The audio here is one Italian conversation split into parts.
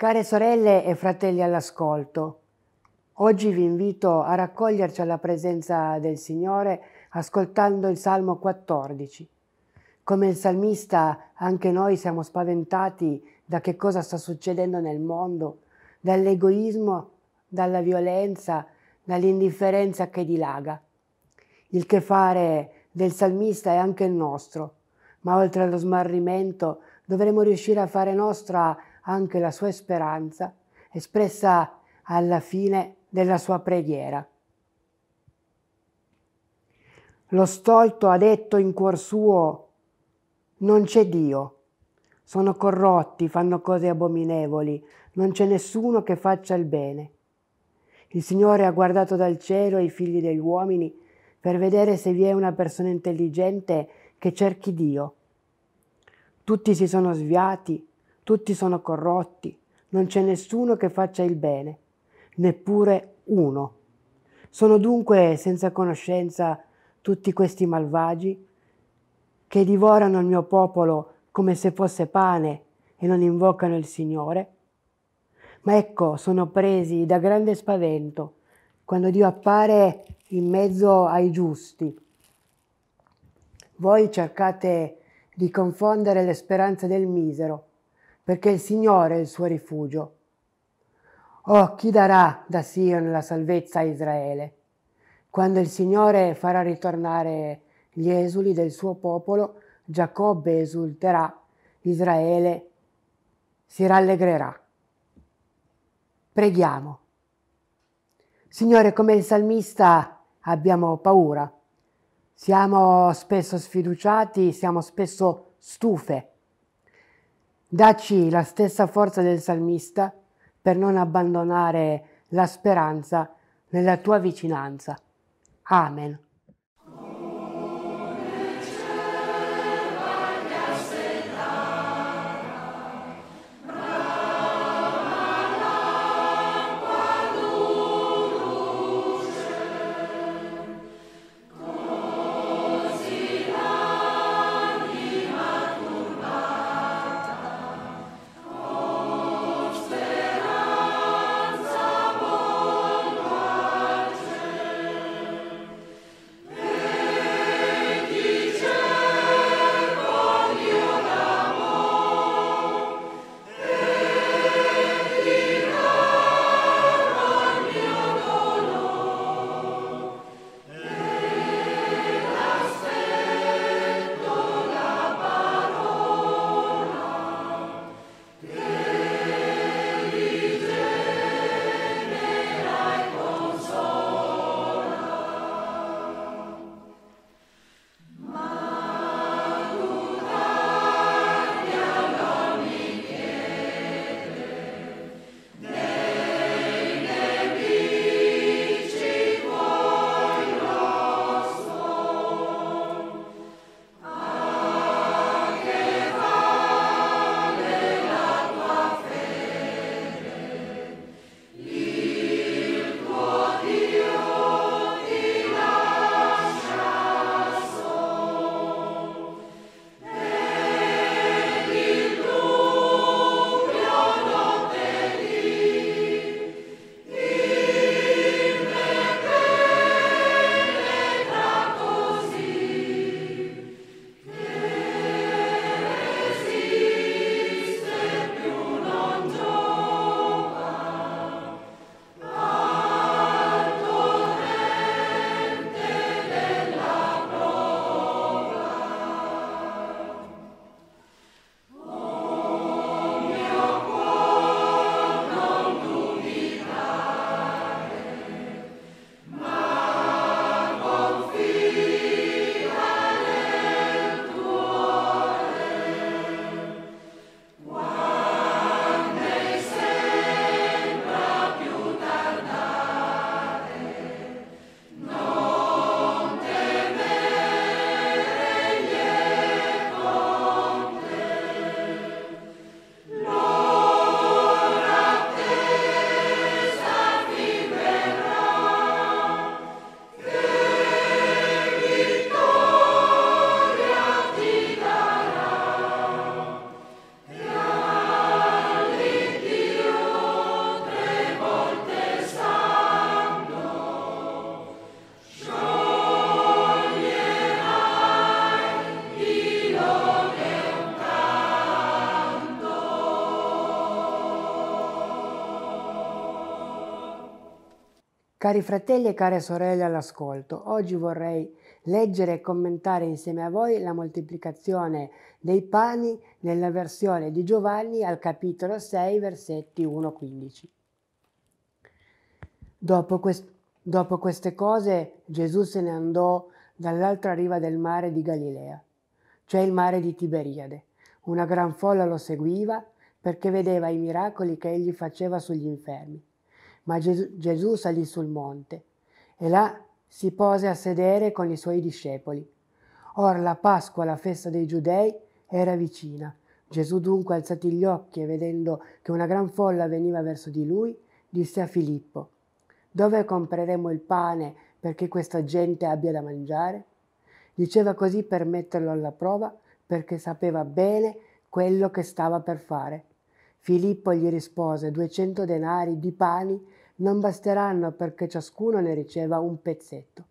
Care sorelle e fratelli all'ascolto, oggi vi invito a raccoglierci alla presenza del Signore ascoltando il Salmo 14. Come il salmista, anche noi siamo spaventati da che cosa sta succedendo nel mondo, dall'egoismo, dalla violenza, dall'indifferenza che dilaga. Il che fare del salmista è anche il nostro, ma oltre allo smarrimento dovremo riuscire a fare nostra anche la sua speranza espressa alla fine della sua preghiera. Lo stolto ha detto in cuor suo, non c'è Dio, sono corrotti, fanno cose abominevoli, non c'è nessuno che faccia il bene. Il Signore ha guardato dal cielo i figli degli uomini per vedere se vi è una persona intelligente che cerchi Dio. Tutti si sono sviati, tutti sono corrotti, non c'è nessuno che faccia il bene, neppure uno. Sono dunque senza conoscenza tutti questi malvagi che divorano il mio popolo come se fosse pane e non invocano il Signore? Ma ecco, sono presi da grande spavento quando Dio appare in mezzo ai giusti. Voi cercate di confondere le speranze del misero perché il Signore è il suo rifugio. Oh, chi darà da Sion la salvezza a Israele? Quando il Signore farà ritornare gli esuli del suo popolo, Giacobbe esulterà, Israele si rallegrerà. Preghiamo. Signore, come il salmista abbiamo paura, siamo spesso sfiduciati, siamo spesso stufe Dacci la stessa forza del salmista per non abbandonare la speranza nella tua vicinanza. Amen. Cari fratelli e care sorelle all'ascolto, oggi vorrei leggere e commentare insieme a voi la moltiplicazione dei pani nella versione di Giovanni al capitolo 6, versetti 1-15. Dopo, quest- dopo queste cose Gesù se ne andò dall'altra riva del mare di Galilea, cioè il mare di Tiberiade. Una gran folla lo seguiva perché vedeva i miracoli che egli faceva sugli infermi ma Gesù, Gesù salì sul monte e là si pose a sedere con i suoi discepoli. Ora la Pasqua, la festa dei giudei, era vicina. Gesù dunque alzati gli occhi e vedendo che una gran folla veniva verso di lui, disse a Filippo, dove compreremo il pane perché questa gente abbia da mangiare? Diceva così per metterlo alla prova, perché sapeva bene quello che stava per fare. Filippo gli rispose, 200 denari di pani non basteranno perché ciascuno ne riceva un pezzetto.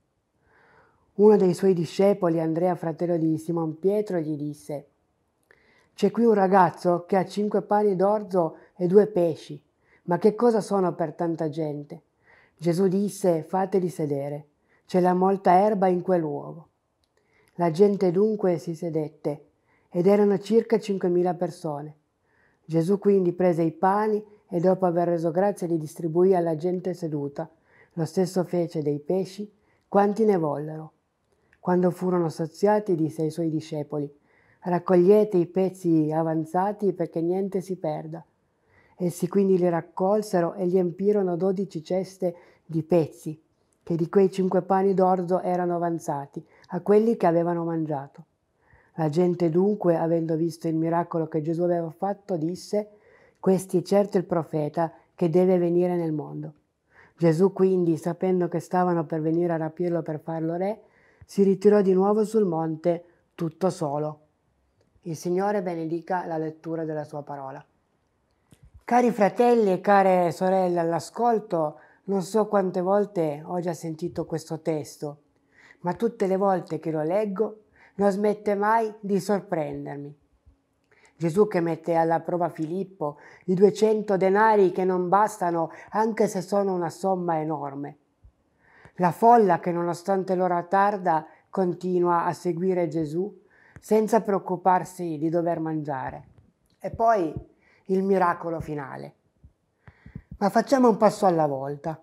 Uno dei suoi discepoli, Andrea fratello di Simon Pietro, gli disse, C'è qui un ragazzo che ha cinque pani d'orzo e due pesci, ma che cosa sono per tanta gente? Gesù disse, fateli sedere, c'è la molta erba in quel luogo. La gente dunque si sedette, ed erano circa 5.000 persone. Gesù quindi prese i pani e dopo aver reso grazie li distribuì alla gente seduta. Lo stesso fece dei pesci, quanti ne vollero. Quando furono saziati, disse ai suoi discepoli, raccogliete i pezzi avanzati perché niente si perda. Essi quindi li raccolsero e gli empirono dodici ceste di pezzi, che di quei cinque pani d'orzo erano avanzati, a quelli che avevano mangiato. La gente dunque, avendo visto il miracolo che Gesù aveva fatto, disse, questi è certo il profeta che deve venire nel mondo. Gesù quindi, sapendo che stavano per venire a rapirlo per farlo re, si ritirò di nuovo sul monte tutto solo. Il Signore benedica la lettura della sua parola. Cari fratelli e care sorelle all'ascolto, non so quante volte ho già sentito questo testo, ma tutte le volte che lo leggo non smette mai di sorprendermi. Gesù che mette alla prova Filippo i 200 denari che non bastano anche se sono una somma enorme. La folla che nonostante l'ora tarda continua a seguire Gesù senza preoccuparsi di dover mangiare. E poi il miracolo finale. Ma facciamo un passo alla volta.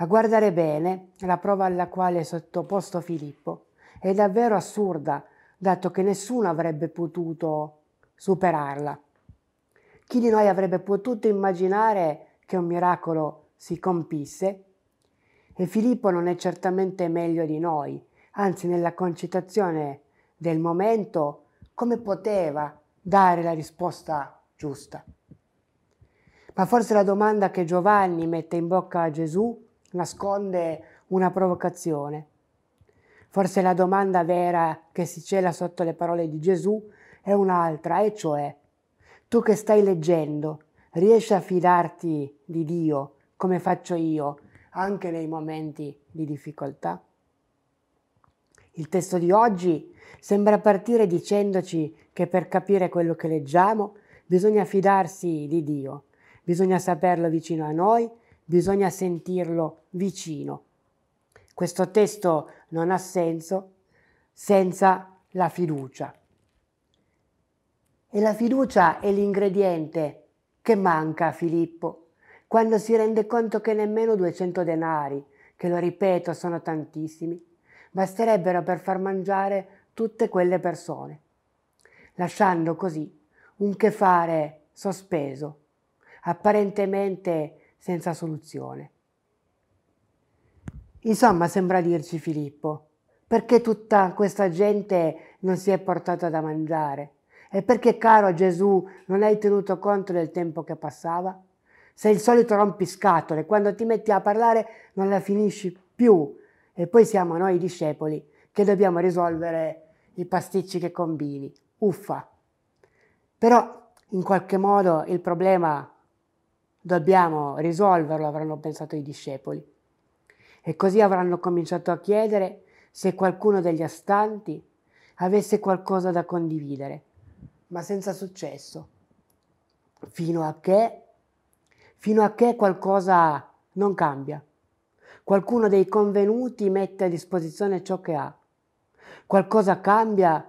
A guardare bene, la prova alla quale è sottoposto Filippo è davvero assurda, dato che nessuno avrebbe potuto superarla. Chi di noi avrebbe potuto immaginare che un miracolo si compisse? E Filippo non è certamente meglio di noi, anzi nella concitazione del momento, come poteva dare la risposta giusta? Ma forse la domanda che Giovanni mette in bocca a Gesù nasconde una provocazione. Forse la domanda vera che si cela sotto le parole di Gesù è un'altra, e cioè, tu che stai leggendo, riesci a fidarti di Dio, come faccio io, anche nei momenti di difficoltà? Il testo di oggi sembra partire dicendoci che per capire quello che leggiamo bisogna fidarsi di Dio, bisogna saperlo vicino a noi, bisogna sentirlo vicino. Questo testo non ha senso senza la fiducia. E la fiducia è l'ingrediente che manca a Filippo quando si rende conto che nemmeno 200 denari, che lo ripeto sono tantissimi, basterebbero per far mangiare tutte quelle persone, lasciando così un che fare sospeso, apparentemente senza soluzione. Insomma, sembra dirci Filippo, perché tutta questa gente non si è portata da mangiare? E perché, caro Gesù, non hai tenuto conto del tempo che passava? Sei il solito rompiscatole, quando ti metti a parlare non la finisci più. E poi siamo noi discepoli che dobbiamo risolvere i pasticci che combini. Uffa! Però in qualche modo il problema dobbiamo risolverlo, avranno pensato i discepoli. E così avranno cominciato a chiedere se qualcuno degli astanti avesse qualcosa da condividere ma senza successo, fino a che, fino a che qualcosa non cambia. Qualcuno dei convenuti mette a disposizione ciò che ha. Qualcosa cambia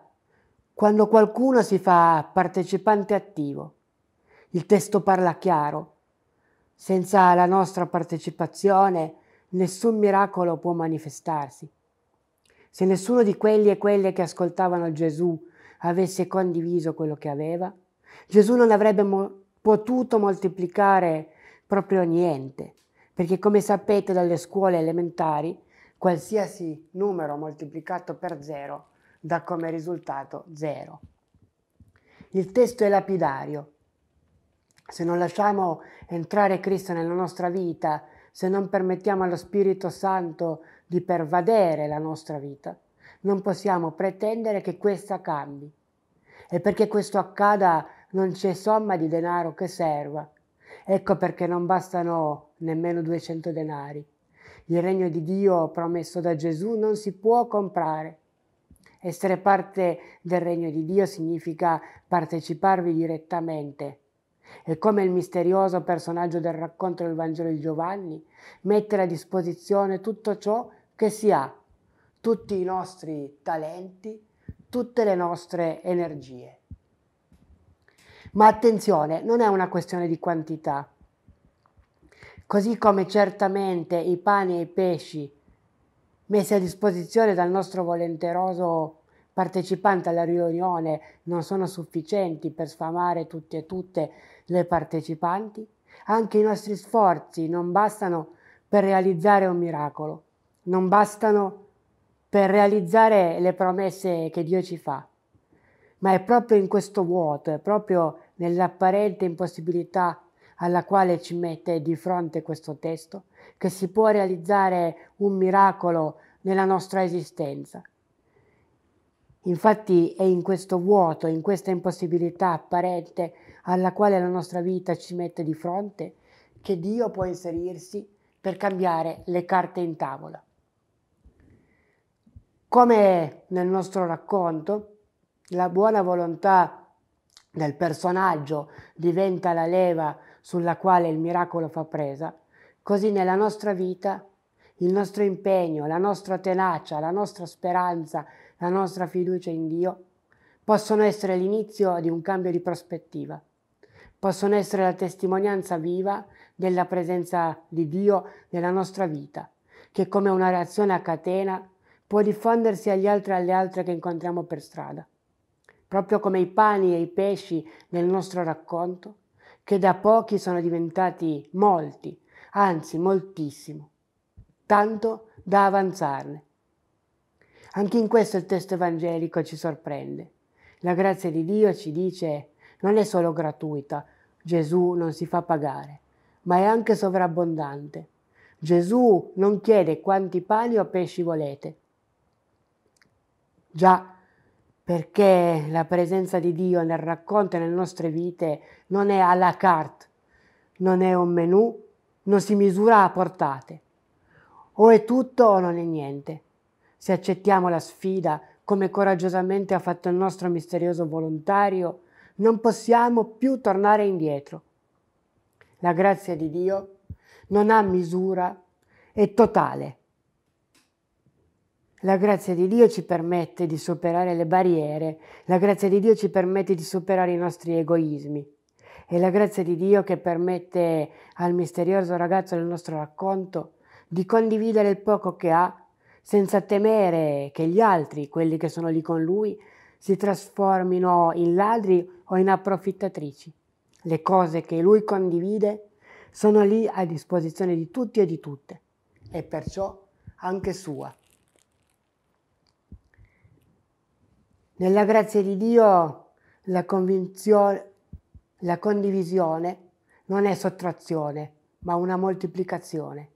quando qualcuno si fa partecipante attivo. Il testo parla chiaro. Senza la nostra partecipazione nessun miracolo può manifestarsi. Se nessuno di quelli e quelle che ascoltavano Gesù avesse condiviso quello che aveva, Gesù non avrebbe mo- potuto moltiplicare proprio niente, perché come sapete dalle scuole elementari, qualsiasi numero moltiplicato per zero dà come risultato zero. Il testo è lapidario. Se non lasciamo entrare Cristo nella nostra vita, se non permettiamo allo Spirito Santo di pervadere la nostra vita, non possiamo pretendere che questa cambi. E perché questo accada non c'è somma di denaro che serva. Ecco perché non bastano nemmeno 200 denari. Il regno di Dio promesso da Gesù non si può comprare. Essere parte del regno di Dio significa parteciparvi direttamente. E come il misterioso personaggio del racconto del Vangelo di Giovanni, mettere a disposizione tutto ciò che si ha tutti i nostri talenti, tutte le nostre energie. Ma attenzione, non è una questione di quantità. Così come certamente i pani e i pesci messi a disposizione dal nostro volenteroso partecipante alla riunione non sono sufficienti per sfamare tutte e tutte le partecipanti, anche i nostri sforzi non bastano per realizzare un miracolo, non bastano per realizzare le promesse che Dio ci fa. Ma è proprio in questo vuoto, è proprio nell'apparente impossibilità alla quale ci mette di fronte questo testo, che si può realizzare un miracolo nella nostra esistenza. Infatti è in questo vuoto, in questa impossibilità apparente alla quale la nostra vita ci mette di fronte, che Dio può inserirsi per cambiare le carte in tavola. Come nel nostro racconto, la buona volontà del personaggio diventa la leva sulla quale il miracolo fa presa, così nella nostra vita il nostro impegno, la nostra tenacia, la nostra speranza, la nostra fiducia in Dio possono essere l'inizio di un cambio di prospettiva, possono essere la testimonianza viva della presenza di Dio nella nostra vita, che come una reazione a catena può diffondersi agli altri e alle altre che incontriamo per strada, proprio come i pani e i pesci nel nostro racconto, che da pochi sono diventati molti, anzi moltissimo, tanto da avanzarne. Anche in questo il testo evangelico ci sorprende. La grazia di Dio ci dice non è solo gratuita, Gesù non si fa pagare, ma è anche sovrabbondante. Gesù non chiede quanti pani o pesci volete, Già, perché la presenza di Dio nel racconto e nelle nostre vite non è à la carte, non è un menù, non si misura a portate. O è tutto o non è niente. Se accettiamo la sfida, come coraggiosamente ha fatto il nostro misterioso volontario, non possiamo più tornare indietro. La grazia di Dio non ha misura, è totale. La grazia di Dio ci permette di superare le barriere, la grazia di Dio ci permette di superare i nostri egoismi. È la grazia di Dio che permette al misterioso ragazzo del nostro racconto di condividere il poco che ha senza temere che gli altri, quelli che sono lì con lui, si trasformino in ladri o in approfittatrici. Le cose che lui condivide sono lì a disposizione di tutti e di tutte, e perciò anche sua. Nella grazia di Dio la, la condivisione non è sottrazione, ma una moltiplicazione.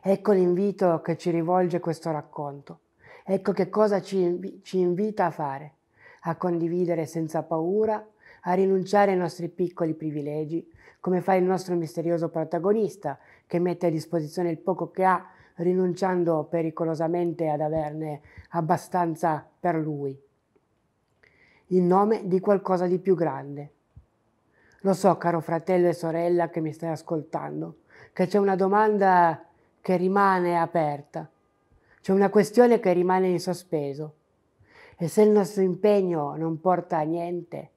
Ecco l'invito che ci rivolge questo racconto. Ecco che cosa ci, inv ci, invita a fare, a condividere senza paura, a rinunciare ai nostri piccoli privilegi, come fa il nostro misterioso protagonista, che mette a disposizione il poco che ha rinunciando pericolosamente ad averne abbastanza per lui, in nome di qualcosa di più grande. Lo so, caro fratello e sorella che mi stai ascoltando, che c'è una domanda che rimane aperta, c'è una questione che rimane in sospeso. E se il nostro impegno non porta a niente,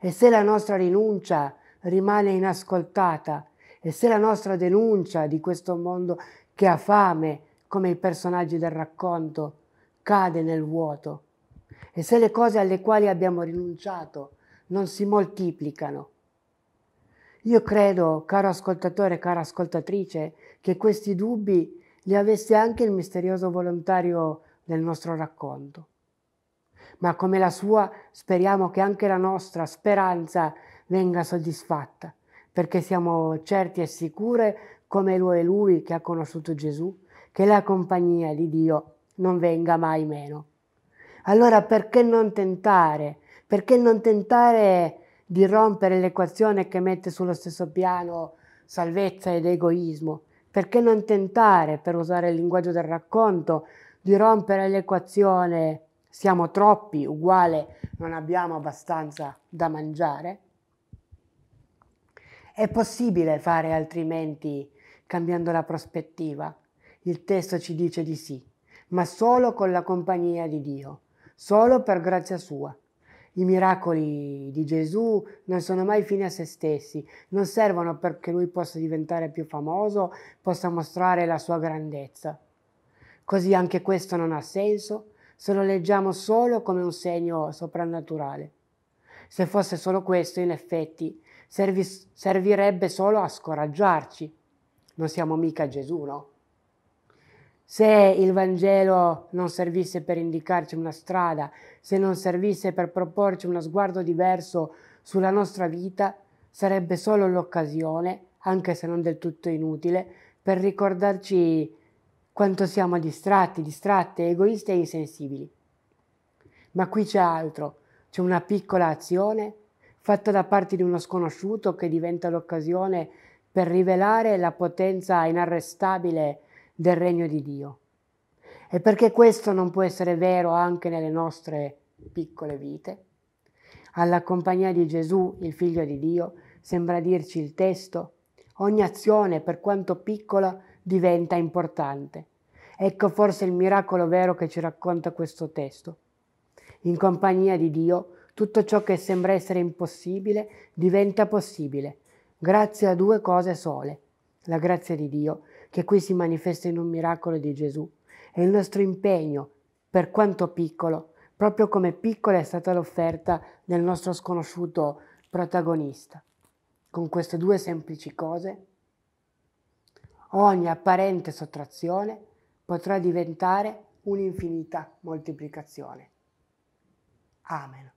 e se la nostra rinuncia rimane inascoltata, e se la nostra denuncia di questo mondo che ha fame, come i personaggi del racconto, cade nel vuoto. E se le cose alle quali abbiamo rinunciato non si moltiplicano. Io credo, caro ascoltatore, cara ascoltatrice, che questi dubbi li avesse anche il misterioso volontario del nostro racconto. Ma come la sua, speriamo che anche la nostra speranza venga soddisfatta, perché siamo certi e sicure come lo è lui che ha conosciuto Gesù, che la compagnia di Dio non venga mai meno. Allora perché non tentare? Perché non tentare di rompere l'equazione che mette sullo stesso piano salvezza ed egoismo? Perché non tentare, per usare il linguaggio del racconto, di rompere l'equazione siamo troppi, uguale non abbiamo abbastanza da mangiare? È possibile fare altrimenti cambiando la prospettiva. Il testo ci dice di sì, ma solo con la compagnia di Dio, solo per grazia sua. I miracoli di Gesù non sono mai fini a se stessi, non servono perché lui possa diventare più famoso, possa mostrare la sua grandezza. Così anche questo non ha senso se lo leggiamo solo come un segno soprannaturale. Se fosse solo questo, in effetti, servirebbe solo a scoraggiarci, non siamo mica Gesù, no? Se il Vangelo non servisse per indicarci una strada, se non servisse per proporci uno sguardo diverso sulla nostra vita, sarebbe solo l'occasione, anche se non del tutto inutile, per ricordarci quanto siamo distratti, distratte, egoiste e insensibili. Ma qui c'è altro, c'è una piccola azione fatta da parte di uno sconosciuto che diventa l'occasione per rivelare la potenza inarrestabile del regno di Dio. E perché questo non può essere vero anche nelle nostre piccole vite? Alla compagnia di Gesù, il Figlio di Dio, sembra dirci il testo, ogni azione, per quanto piccola, diventa importante. Ecco forse il miracolo vero che ci racconta questo testo. In compagnia di Dio tutto ciò che sembra essere impossibile diventa possibile grazie a due cose sole, la grazia di Dio, che qui si manifesta in un miracolo di Gesù, e il nostro impegno, per quanto piccolo, proprio come piccola è stata l'offerta del nostro sconosciuto protagonista. Con queste due semplici cose, ogni apparente sottrazione potrà diventare un'infinita moltiplicazione. Amen.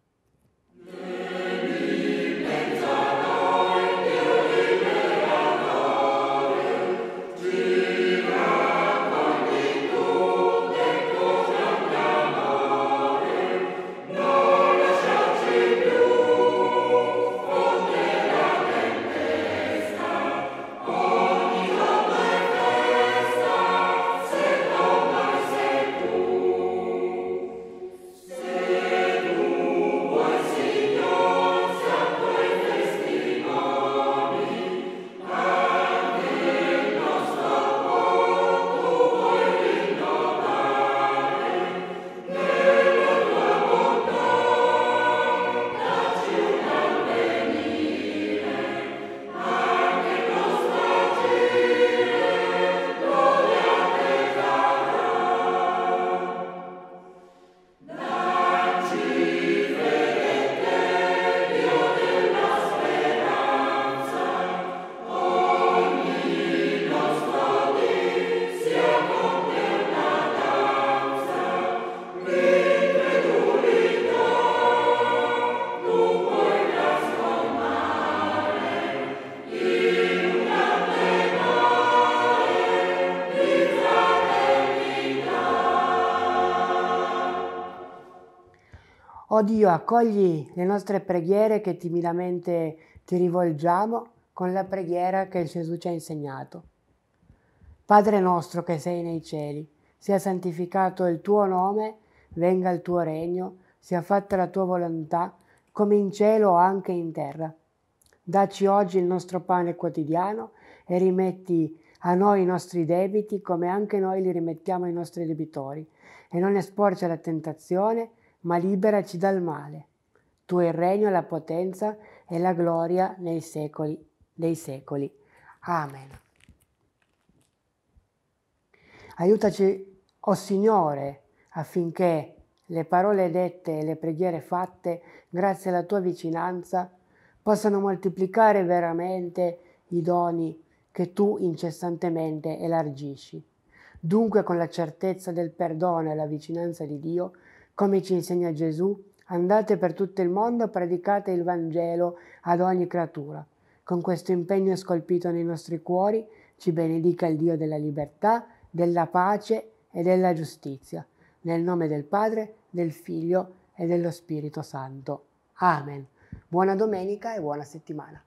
O Dio, accogli le nostre preghiere che timidamente ti rivolgiamo con la preghiera che Gesù ci ha insegnato. Padre nostro che sei nei cieli, sia santificato il tuo nome, venga il tuo regno, sia fatta la tua volontà, come in cielo anche in terra. Dacci oggi il nostro pane quotidiano e rimetti a noi i nostri debiti come anche noi li rimettiamo ai nostri debitori. E non esporci alla tentazione, ma liberaci dal male. Tu il regno, la potenza e la gloria nei secoli dei secoli. Amen. Aiutaci, o oh Signore, affinché le parole dette e le preghiere fatte, grazie alla tua vicinanza, possano moltiplicare veramente i doni che tu incessantemente elargisci. Dunque, con la certezza del perdono e la vicinanza di Dio, come ci insegna Gesù, andate per tutto il mondo, e predicate il Vangelo ad ogni creatura. Con questo impegno scolpito nei nostri cuori, ci benedica il Dio della libertà, della pace e della giustizia. Nel nome del Padre, del Figlio e dello Spirito Santo. Amen. Buona domenica e buona settimana.